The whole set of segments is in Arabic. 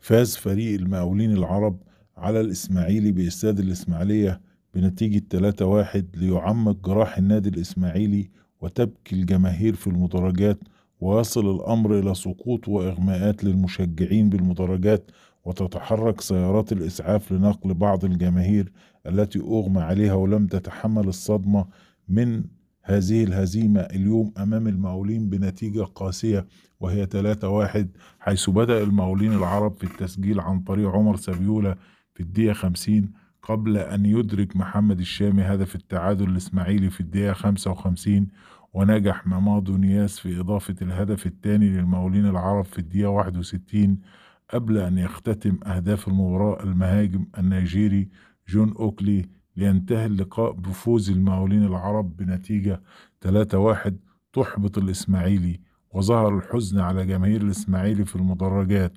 فاز فريق المقاولين العرب على الإسماعيلي باستاد الإسماعيلية بنتيجة 3-1 ليعمق جراح النادي الإسماعيلي وتبكي الجماهير في المدرجات ويصل الأمر إلى سقوط وإغماءات للمشجعين بالمدرجات وتتحرك سيارات الإسعاف لنقل بعض الجماهير التي أغمى عليها ولم تتحمل الصدمة من هذه الهزيمة اليوم أمام المقاولين بنتيجة قاسية وهي 3-1 حيث بدأ المقاولين العرب في التسجيل عن طريق عمر سبيولة في الدقيقة 50 قبل أن يدرك محمد الشامي هدف التعادل الإسماعيلي في الدقيقة 55 ونجح مماضو نياس في إضافة الهدف الثاني للمقاولين العرب في الدقيقة 61 قبل أن يختتم أهداف المباراة المهاجم النيجيري جون أوكلي لينتهي اللقاء بفوز المقاولين العرب بنتيجة 3-1 تحبط الإسماعيلي وظهر الحزن على جماهير الإسماعيلي في المدرجات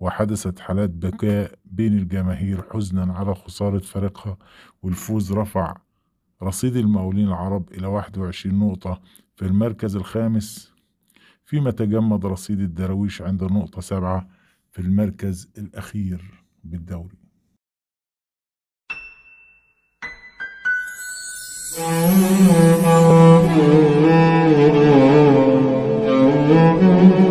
وحدثت حالات بكاء بين الجماهير حزنا على خسارة فريقها والفوز رفع رصيد المقاولين العرب إلى 21 نقطة في المركز الخامس فيما تجمد رصيد الدراويش عند نقطة سبعة في المركز الأخير بالدوري Thank you.